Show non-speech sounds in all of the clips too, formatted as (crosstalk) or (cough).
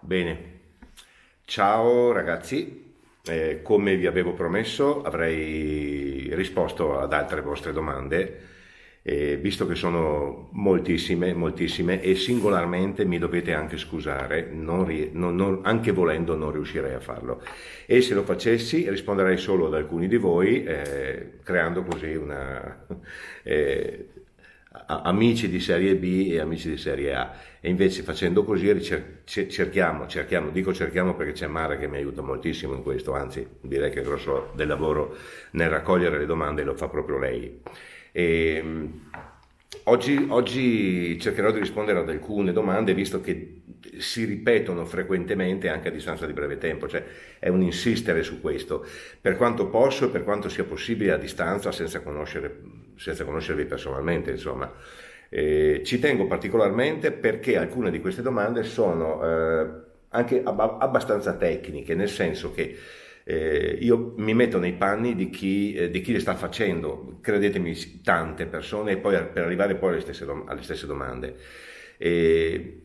Bene, ciao ragazzi, eh, come vi avevo promesso avrei risposto ad altre vostre domande, eh, visto che sono moltissime, moltissime e singolarmente mi dovete anche scusare, non, non, non, anche volendo non riuscirei a farlo. E se lo facessi risponderei solo ad alcuni di voi, eh, creando così una (laughs) eh, amici di serie B e amici di serie A e invece facendo così ricer- cerchiamo, cerchiamo, dico cerchiamo perché c'è Mara che mi aiuta moltissimo in questo, anzi direi che il grosso del lavoro nel raccogliere le domande lo fa proprio lei. E, ehm, oggi, oggi cercherò di rispondere ad alcune domande visto che si ripetono frequentemente anche a distanza di breve tempo, cioè è un insistere su questo, per quanto posso e per quanto sia possibile a distanza senza conoscere senza conoscervi personalmente, insomma. Eh, ci tengo particolarmente perché alcune di queste domande sono eh, anche ab- abbastanza tecniche, nel senso che eh, io mi metto nei panni di chi, eh, di chi, le sta facendo, credetemi, tante persone, e poi per arrivare poi alle stesse, dom- alle stesse domande. E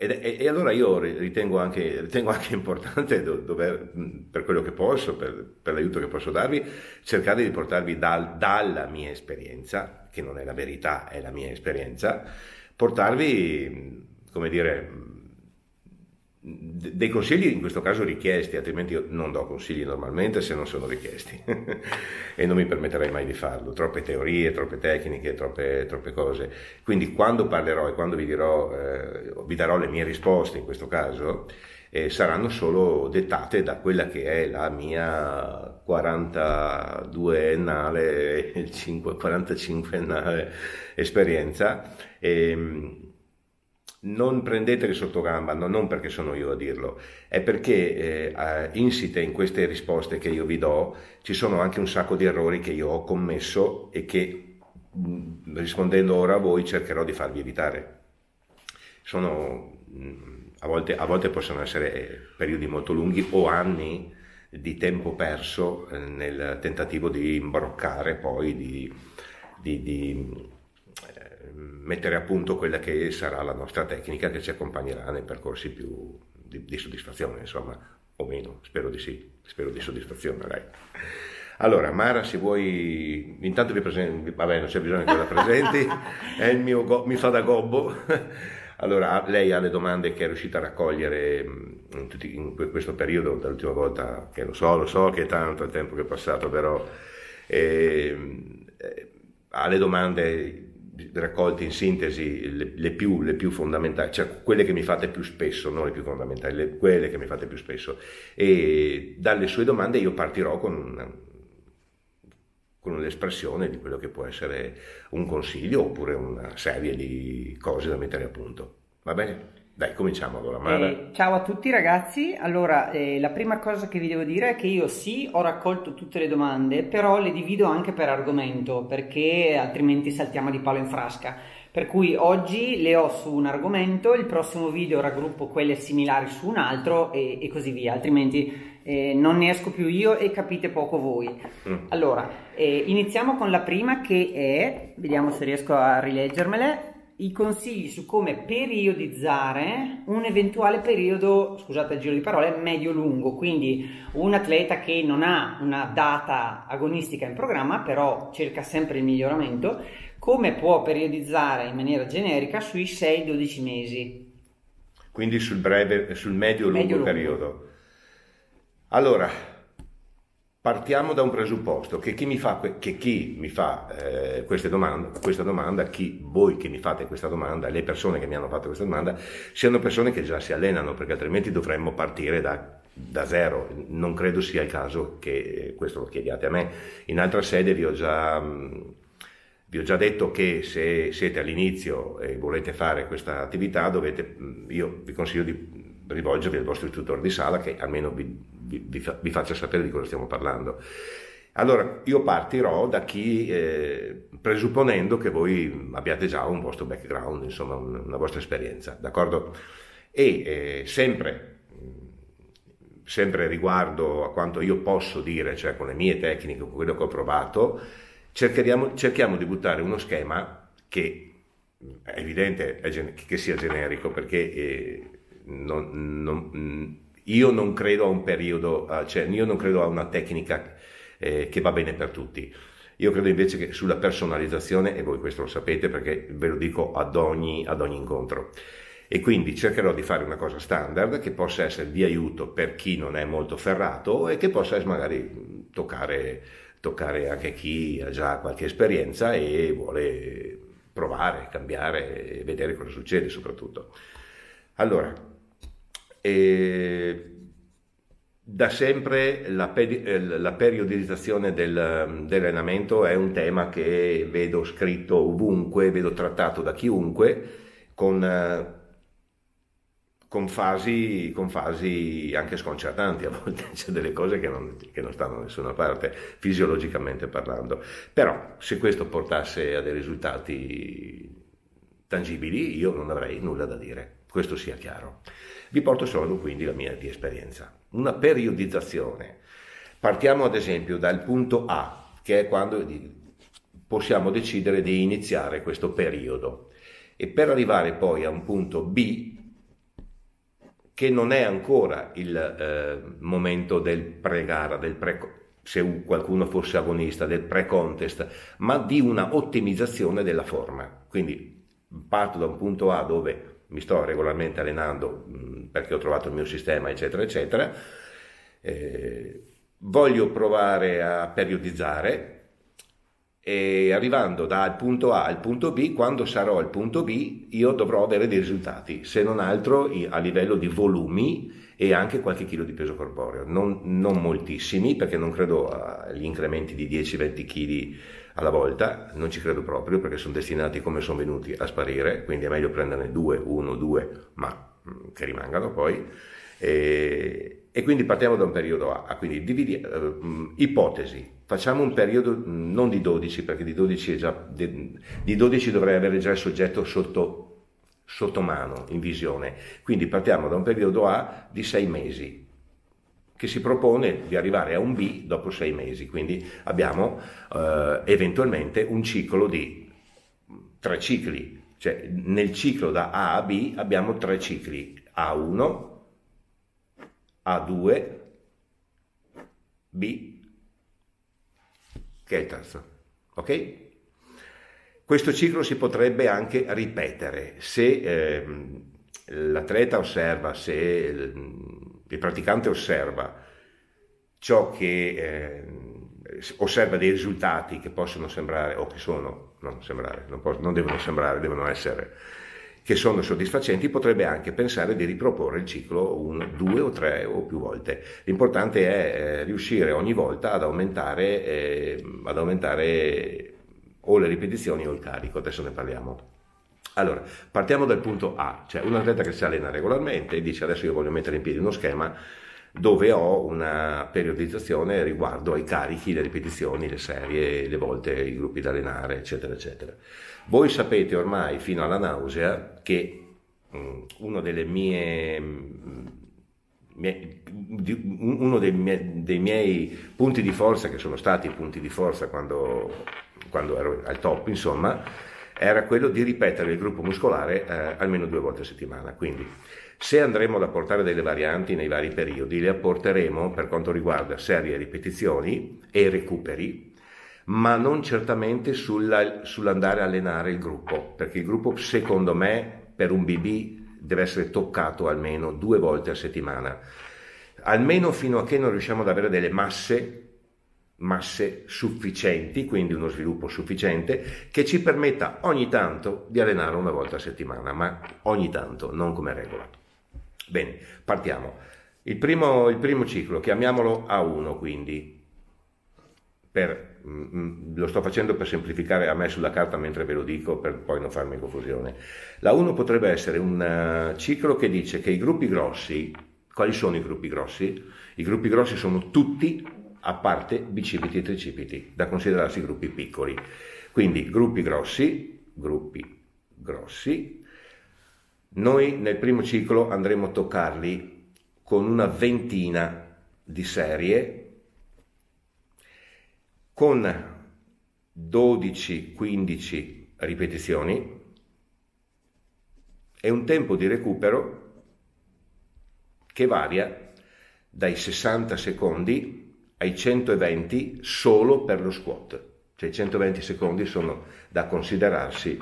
e, e, allora io ritengo anche, ritengo anche (laughs) importante do, dover, per quello che posso, per, per, l'aiuto che posso darvi, cercare di portarvi dal, dalla mia esperienza, che non è la verità, è la mia esperienza, portarvi, come dire, dei consigli in questo caso richiesti, altrimenti io non do consigli normalmente se non sono richiesti (laughs) e non mi permetterei mai di farlo, troppe teorie, troppe tecniche, troppe, troppe cose. Quindi quando parlerò e quando vi, dirò, eh, vi darò le mie risposte in questo caso, eh, saranno solo dettate da quella che è la mia 42ennale, 45ennale esperienza. E, ehm, non prendeteli sotto gamba, no, non perché sono io a dirlo, è perché eh, insite in queste risposte che io vi do ci sono anche un sacco di errori che io ho commesso e che mm, rispondendo ora a voi cercherò di farvi evitare. Sono, mm, a, volte, a, volte, possono essere eh, periodi molto lunghi o anni di tempo perso eh, nel tentativo di imbroccare poi, di, di, di mettere a punto quella che sarà la nostra tecnica che ci accompagnerà nei percorsi più di, di soddisfazione, insomma, o meno, spero di sì, spero di soddisfazione, dai. Allora, Mara, se vuoi, intanto vi presento, vabbè, non c'è bisogno che la presenti, (laughs) go... mi fa da gobbo. Allora, lei ha le domande che è riuscita a raccogliere mm, in, tutti, in questo periodo, dall'ultima volta, che lo so, lo so che è tanto il tempo che è passato, però ehm, eh, ha le domande raccolte in sintesi le, le, più, le, più, fondamentali, cioè quelle che mi fate più spesso, non le più fondamentali, le, quelle che mi fate più spesso. E dalle sue domande io partirò con, una, con un'espressione di quello che può essere un consiglio oppure una serie di cose da mettere a punto. Va bene? Dai, cominciamo allora. Mara. Eh, ciao a tutti ragazzi. Allora, eh, la prima cosa che vi devo dire è che io sì, ho raccolto tutte le domande, però le divido anche per argomento, perché altrimenti saltiamo di palo in frasca. Per cui oggi le ho su un argomento, il prossimo video raggruppo quelle similari su un altro e, e così via, altrimenti eh, non ne esco più io e capite poco voi. Mm. Allora, eh, iniziamo con la prima che è, vediamo se riesco a rileggermele, i consigli su come periodizzare un eventuale periodo, scusate il giro di parole, medio-lungo, quindi un atleta che non ha una data agonistica in programma, però cerca sempre il miglioramento, come può periodizzare in maniera generica sui 6-12 mesi. Quindi sul, breve, sul medio-lungo medio periodo. Allora, Partiamo da un presupposto che chi mi fa, che chi mi fa eh, domande, questa domanda, chi voi che mi fate questa domanda, le persone che mi hanno fatto questa domanda, siano persone che già si allenano, perché altrimenti dovremmo partire da, da zero. Non credo sia il caso che eh, questo lo chiediate a me. In altra sede vi ho già, mm, vi ho già detto che se siete all'inizio e volete fare questa attività, dovete, mm, io vi consiglio di rivolgervi al vostro istruttore di sala che almeno vi, vi, vi, fa, vi faccia sapere di cosa stiamo parlando. Allora, io partirò da chi, eh, presupponendo che voi abbiate già un vostro background, insomma, una, vostra esperienza, d'accordo? E eh, sempre, mm, sempre riguardo a quanto io posso dire, cioè con le mie tecniche, con quello che ho provato, cerchiamo di buttare uno schema che mm, è evidente che sia generico, perché eh, non, non, io non credo a un periodo, cioè io non credo a una tecnica eh, che va bene per tutti. Io credo invece che sulla personalizzazione, e voi questo lo sapete perché ve lo dico ad ogni, ad ogni incontro, e quindi cercherò di fare una cosa standard che possa essere di aiuto per chi non è molto ferrato e che possa magari toccare, toccare anche chi ha già qualche esperienza e vuole provare, cambiare e vedere cosa succede soprattutto. Allora, e da sempre la, peri- la periodizzazione del, dell'allenamento è un tema che vedo scritto ovunque, vedo trattato da chiunque, con, con, fasi, con fasi, anche sconcertanti, a volte (laughs) c'è delle cose che non, che non stanno da nessuna parte, fisiologicamente parlando. Però se questo portasse a dei risultati tangibili, io non avrei nulla da dire questo sia chiaro. Vi porto solo quindi la mia di esperienza. Una periodizzazione. Partiamo ad esempio dal punto A, che è quando possiamo decidere di iniziare questo periodo e per arrivare poi a un punto B che non è ancora il eh, momento del pre-gara, del pre se qualcuno fosse agonista, del pre-contest, ma di una ottimizzazione della forma. Quindi parto da un punto A dove mi sto regolarmente allenando mm, perché ho trovato il mio sistema, eccetera, eccetera. Eh, voglio provare a periodizzare e arrivando dal punto A al punto B, quando sarò al punto B, io dovrò avere dei risultati, se non altro a livello di volumi e anche qualche chilo di peso corporeo, non, non moltissimi perché non credo ah, agli incrementi di 10-20 kg alla volta, non ci credo proprio perché sono destinati come sono venuti a sparire, quindi è meglio prenderne due, uno, due, ma che rimangano poi. E, e quindi partiamo da un periodo A, ah, quindi dividi, uh, ipotesi, facciamo un periodo non di 12 perché di 12, già, di, di 12 dovrei avere già il soggetto sotto, sotto mano, in visione, quindi partiamo da un periodo A di 6 mesi, che si propone di arrivare a un B dopo sei mesi, quindi abbiamo eh, eventualmente un ciclo di tre cicli, cioè nel ciclo da A a B abbiamo tre cicli, A1, A2, B, che è il terzo, ok? Questo ciclo si potrebbe anche ripetere se eh, l'atleta osserva, se ehm, il praticante osserva ciò che eh, osserva dei risultati che possono sembrare o che sono, non sembrare, non, possono, non devono sembrare, devono essere, che sono soddisfacenti, potrebbe anche pensare di riproporre il ciclo uno, due o tre o più volte. L'importante è eh, riuscire ogni volta ad aumentare, eh, ad aumentare o le ripetizioni o il carico, adesso ne parliamo. Allora, partiamo dal punto A, cioè un atleta che si allena regolarmente e dice adesso io voglio mettere in piedi uno schema dove ho una periodizzazione riguardo ai carichi, le ripetizioni, le serie, le volte, i gruppi da allenare, eccetera, eccetera. Voi sapete ormai fino alla nausea che mm, uno, mie, mm, mie, uno dei, mie, dei miei, punti di forza, che sono stati punti di forza quando, quando ero al top, insomma, era quello di ripetere il gruppo muscolare eh, almeno due volte a settimana. Quindi se andremo ad apportare delle varianti nei vari periodi, le apporteremo per quanto riguarda serie ripetizioni e recuperi, ma non certamente sulla, sull'andare a allenare il gruppo, perché il gruppo secondo me per un BB deve essere toccato almeno due volte a settimana, almeno fino a che non riusciamo ad avere delle masse masse sufficienti, quindi uno sviluppo sufficiente, che ci permetta ogni tanto di allenare una volta a settimana, ma ogni tanto, non come regola. Bene, partiamo. Il primo, il primo ciclo, chiamiamolo A1 quindi, per, mm, mm, lo sto facendo per semplificare a me sulla carta mentre ve lo dico per poi non farmi confusione. La 1 potrebbe essere un eh, ciclo che dice che i gruppi grossi, quali sono i gruppi grossi? I gruppi grossi sono tutti a parte bicipiti e tricipiti, da considerarsi gruppi piccoli. Quindi gruppi grossi, gruppi grossi, noi nel primo ciclo andremo a toccarli con una ventina di serie, con 12-15 ripetizioni e un tempo di recupero che varia dai 60 secondi ai 120 solo per lo squat, cioè i 120 secondi sono da considerarsi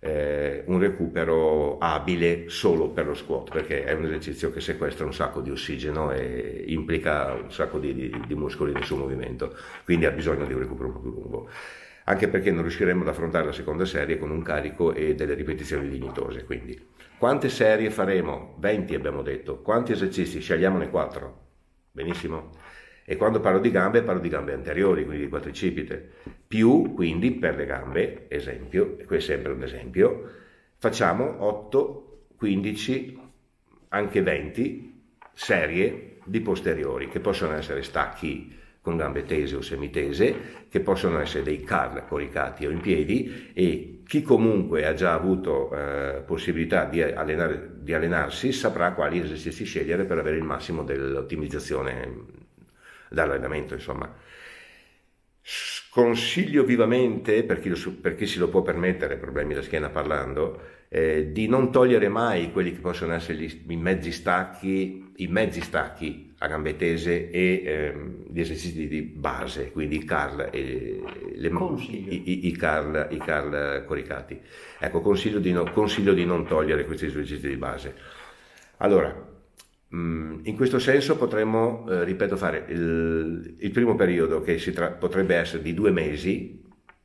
eh, un recupero abile solo per lo squat, perché è un esercizio che sequestra un sacco di ossigeno e implica un sacco di, di, di muscoli nel suo movimento, quindi ha bisogno di un recupero più lungo anche perché non riusciremo ad affrontare la seconda serie con un carico e delle ripetizioni dignitose. Quindi, quante serie faremo? 20 abbiamo detto. Quanti esercizi? Scegliamone 4. Benissimo. E quando parlo di gambe parlo di gambe anteriori, quindi di quadricipite. Più, quindi, per le gambe, esempio, e questo è sempre un esempio, facciamo 8, 15, anche 20 serie di posteriori, che possono essere stacchi con gambe tese o semitese, che possono essere dei carl coricati o in piedi e chi comunque ha già avuto eh, possibilità di, allenare, di allenarsi saprà quali esercizi scegliere per avere il massimo dell'ottimizzazione dall'allenamento, insomma. Sconsiglio vivamente, per chi, lo, per chi si lo può permettere, problemi da schiena parlando, eh, di non togliere mai quelli che possono essere gli, i mezzi stacchi, i mezzi stacchi a gambe tese e ehm, gli esercizi di base, quindi i carl, e le, i, i, carl, i carl coricati. Ecco, consiglio di, no, consiglio di non togliere questi esercizi di base. Allora, Mm, in questo senso potremmo, eh, ripeto, fare il, il, primo periodo che tra- potrebbe essere di due mesi,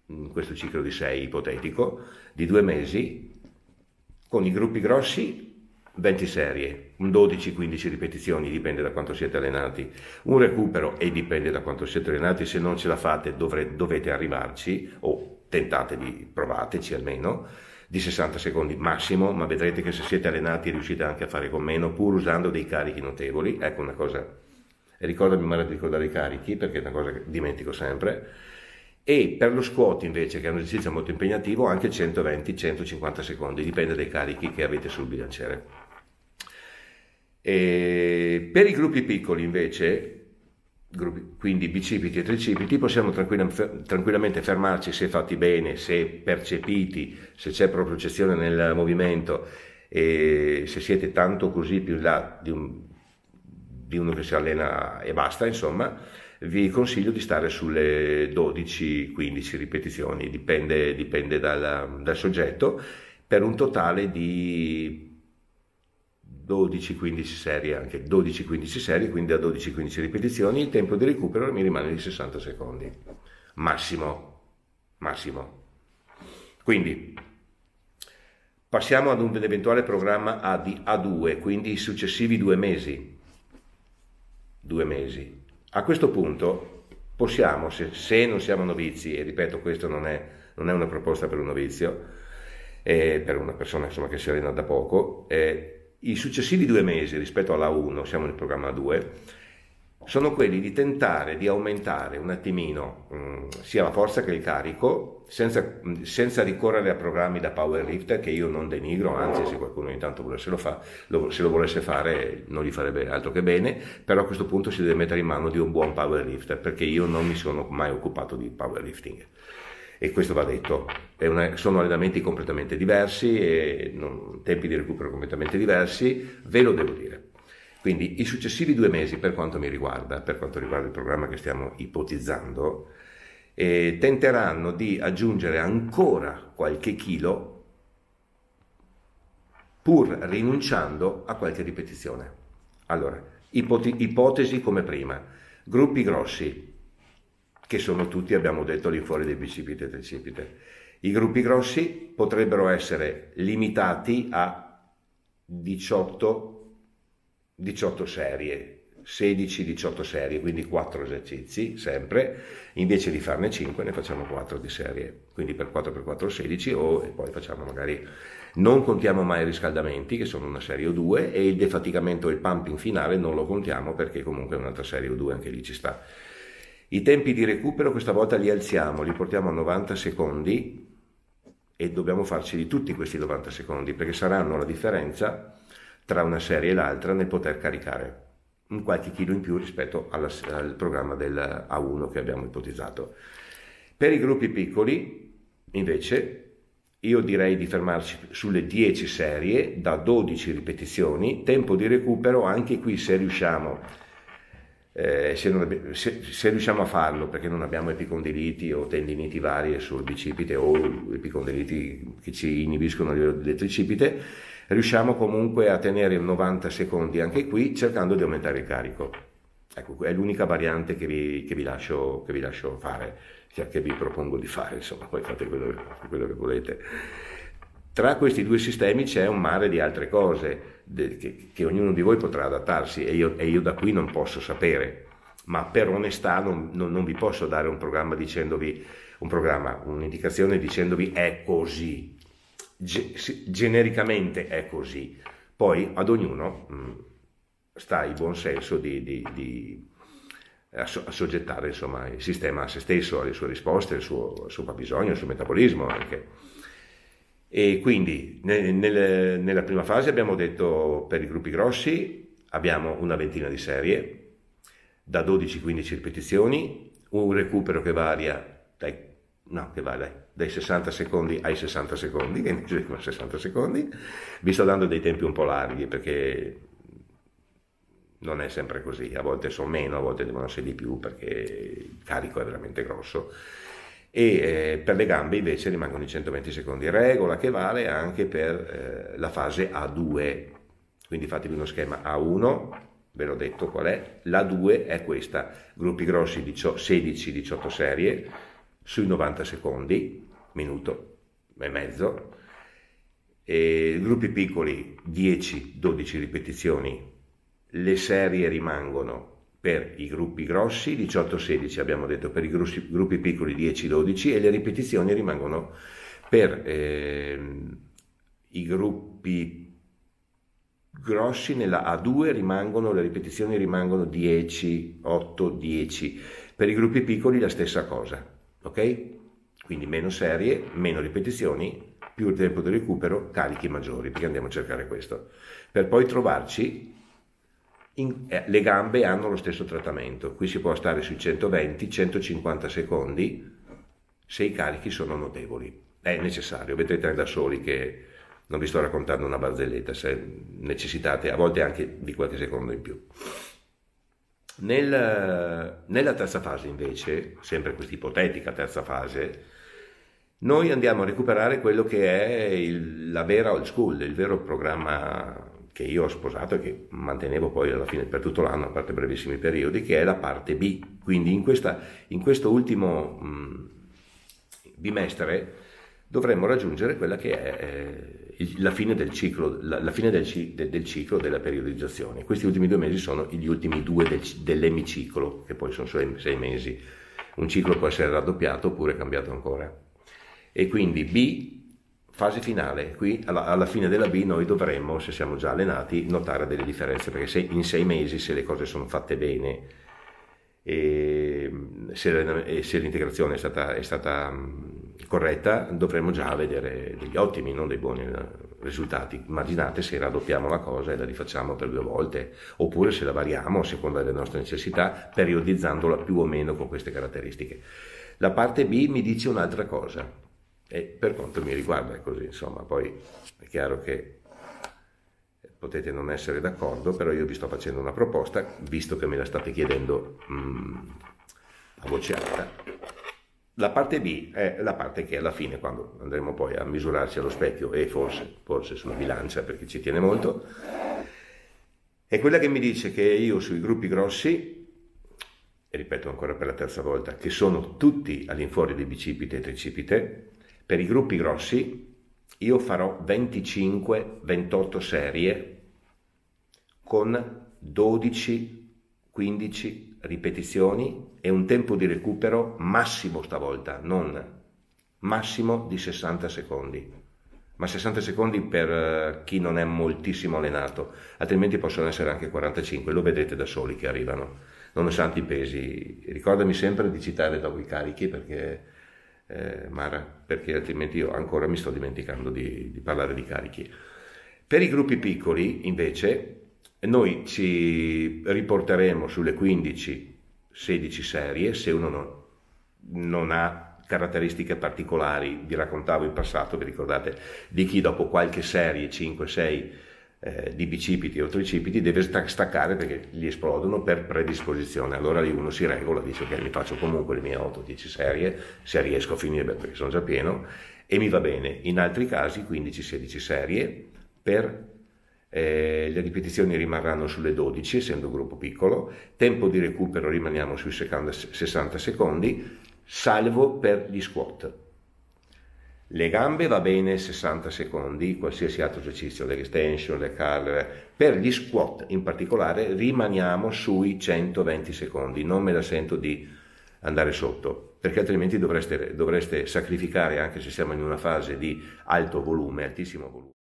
in questo ciclo di sei ipotetico, di due mesi, con i gruppi grossi 20 serie, 12-15 ripetizioni, dipende da quanto siete allenati, un recupero e dipende da quanto siete allenati, se non ce la fate dovre- dovete arrivarci o tentate di provateci almeno di 60 secondi massimo, ma vedrete che se siete allenati riuscite anche a fare con meno, pur usando dei carichi notevoli. Ecco una cosa, ricordami male di ricordare i carichi, perché è una cosa che dimentico sempre. E per lo squat invece, che è un esercizio molto impegnativo, anche 120-150 secondi, dipende dai carichi che avete sul bilanciere. E per i gruppi piccoli invece, quindi bicipiti e tricipiti, possiamo tranquillamente fermarci se fatti bene, se percepiti, se c'è proprio propriocezione nel movimento e se siete tanto così più in là di, un, di uno che si allena e basta, insomma, vi consiglio di stare sulle 12-15 ripetizioni, dipende, dipende dal, dal soggetto, per un totale di 12-15 serie, anche 12-15 serie, quindi a 12-15 ripetizioni, il tempo di recupero mi rimane di 60 secondi. Massimo, massimo. Quindi passiamo ad un eventuale programma A 2 quindi i successivi due mesi. Due mesi. A questo punto possiamo, se, se non siamo novizi, e ripeto questa non è, non è una proposta per un novizio, eh, per una persona insomma, che si allena da poco, eh, i successivi due mesi rispetto alla 1, siamo nel programma 2, sono quelli di tentare di aumentare un attimino mh, mm, sia la forza che il carico senza, mm, senza, ricorrere a programmi da power lift che io non denigro, anzi se qualcuno intanto volesse lo fa, lo, se lo volesse fare non gli farebbe altro che bene, però a questo punto si deve mettere in mano di un buon power lift perché io non mi sono mai occupato di powerlifting e questo va detto. Una, sono allenamenti completamente diversi, e non, tempi di recupero completamente diversi, ve lo devo dire. Quindi i successivi due mesi, per quanto mi riguarda, per quanto riguarda il programma che stiamo ipotizzando, eh, tenteranno di aggiungere ancora qualche chilo pur rinunciando a qualche ripetizione. Allora, ipotesi come prima, gruppi grossi, che sono tutti, abbiamo detto, all'infuori dei bicipite e tricipite. I gruppi grossi potrebbero essere limitati a 18, 18 serie, 16-18 serie, quindi 4 esercizi sempre, invece di farne 5 ne facciamo 4 di serie, quindi per 4x4 16 o e poi facciamo magari non contiamo mai i riscaldamenti che sono una serie o due e il defaticamento e il pumping finale non lo contiamo perché comunque è un'altra serie o due, anche lì ci sta. I tempi di recupero questa volta li alziamo, li portiamo a 90 secondi e dobbiamo farci di tutti questi 90 secondi perché saranno la differenza tra una serie e l'altra nel poter caricare un qualche chilo in più rispetto alla, al programma del A1 che abbiamo ipotizzato. Per i gruppi piccoli invece io direi di fermarci sulle 10 serie da 12 ripetizioni, tempo di recupero anche qui se riusciamo eh, se, non, se, se, riusciamo a farlo perché non abbiamo epicondiliti o tendiniti varie sul bicipite o epicondiliti che ci inibiscono a livello del tricipite, riusciamo comunque a tenere 90 secondi anche qui cercando di aumentare il carico. Ecco, è l'unica variante che vi, che vi, lascio, che vi lascio, fare, che, che, vi propongo di fare, insomma, poi fate quello, quello che volete. Tra questi due sistemi c'è un mare di altre cose che, che, ognuno di voi potrà adattarsi e io, e io, da qui non posso sapere, ma per onestà non, non, non vi posso dare un programma dicendovi, un programma, un'indicazione dicendovi è così, Ge- genericamente è così, poi ad ognuno mh, mm, sta il buon senso di, di, di asso- assoggettare insomma, il sistema a se stesso, alle sue risposte, al suo, al suo fabbisogno, al suo metabolismo anche. E quindi nel, nel, nella prima fase abbiamo detto per i gruppi grossi abbiamo una ventina di serie, da 12-15 ripetizioni, un recupero che varia dai, no, che vale, dai 60 secondi ai 60 secondi, che invece 60 secondi. Vi sto dando dei tempi un po' larghi perché non è sempre così, a volte sono meno, a volte devono essere di più perché il carico è veramente grosso e eh, per le gambe invece rimangono i 120 secondi, regola che vale anche per eh, la fase A2, quindi fatevi uno schema A1, ve l'ho detto qual è, la 2 è questa, gruppi grossi 16-18 serie sui 90 secondi, minuto e mezzo, e gruppi piccoli 10-12 ripetizioni, le serie rimangono per i gruppi grossi 18-16 abbiamo detto, per i grossi, gruppi piccoli 10-12 e le ripetizioni rimangono per eh, i gruppi grossi nella A2 rimangono, le ripetizioni rimangono 10, 8, 10. Per i gruppi piccoli la stessa cosa, ok? Quindi meno serie, meno ripetizioni, più tempo di recupero, carichi maggiori, perché andiamo a cercare questo. Per poi trovarci in, eh, le gambe hanno lo stesso trattamento. Qui si può stare sui 120-150 secondi se i carichi sono notevoli. È necessario, vedrete da soli che non vi sto raccontando una barzelletta, se necessitate a volte anche di qualche secondo in più. Nel, nella terza fase invece, sempre questa ipotetica terza fase, noi andiamo a recuperare quello che è il, la vera old school, il vero programma che io ho sposato e che mantenevo poi alla fine per tutto l'anno, a parte brevissimi periodi, che è la parte B. Quindi in, questa, in questo ultimo mh, mm, bimestre dovremmo raggiungere quella che è eh, la fine, del ciclo, la, la fine del, de, del ciclo, della periodizzazione. Questi ultimi due mesi sono gli ultimi due del, dell'emiciclo, che poi sono sei, sei mesi. Un ciclo può essere raddoppiato oppure cambiato ancora. E quindi B fase finale, qui alla, alla, fine della B noi dovremmo, se siamo già allenati, notare delle differenze, perché se in sei mesi, se le cose sono fatte bene e se, se l'integrazione è stata, è stata, corretta, dovremmo già vedere degli ottimi, non dei buoni eh, risultati. Immaginate se raddoppiamo la cosa e la rifacciamo per due volte, oppure se la variamo a seconda delle nostre necessità, periodizzandola più o meno con queste caratteristiche. La parte B mi dice un'altra cosa, e per quanto mi riguarda è così, insomma, poi è chiaro che potete non essere d'accordo, però io vi sto facendo una proposta, visto che me la state chiedendo mm, a voce alta. La parte B è la parte che alla fine, quando andremo poi a misurarci allo specchio e forse, forse sulla bilancia, perché ci tiene molto, è quella che mi dice che io sui gruppi grossi, ripeto ancora per la terza volta, che sono tutti all'infuori dei bicipite e tricipite, per i gruppi grossi io farò 25-28 serie con 12-15 ripetizioni e un tempo di recupero massimo stavolta, non massimo di 60 secondi. Ma 60 secondi per eh, chi non è moltissimo allenato, altrimenti possono essere anche 45, lo vedrete da soli che arrivano, nonostante i pesi. Ricordami sempre di citare dopo i carichi perché eh, Mara, perché altrimenti io ancora mi sto dimenticando di, di parlare di carichi. Per i gruppi piccoli, invece, noi ci riporteremo sulle 15-16 serie se uno non, non ha caratteristiche particolari, vi raccontavo in passato, vi ricordate, di chi dopo qualche serie, 5, 6, eh, di bicipiti o tricipiti deve staccare perché gli esplodono per predisposizione. Allora lì uno si regola, dice ok, mi faccio comunque le mie 8-10 serie, se riesco a finire beh, perché sono già pieno, e mi va bene. In altri casi 15-16 serie per eh, le ripetizioni rimarranno sulle 12 essendo un gruppo piccolo, tempo di recupero rimaniamo sui 60 secondi, salvo per gli squat le gambe va bene 60 secondi, qualsiasi altro esercizio, le extension, le curl. Per gli squat in particolare rimaniamo sui 120 secondi, non me la sento di andare sotto, perché altrimenti dovreste, dovreste sacrificare, anche se siamo in una fase di alto volume, altissimo volume.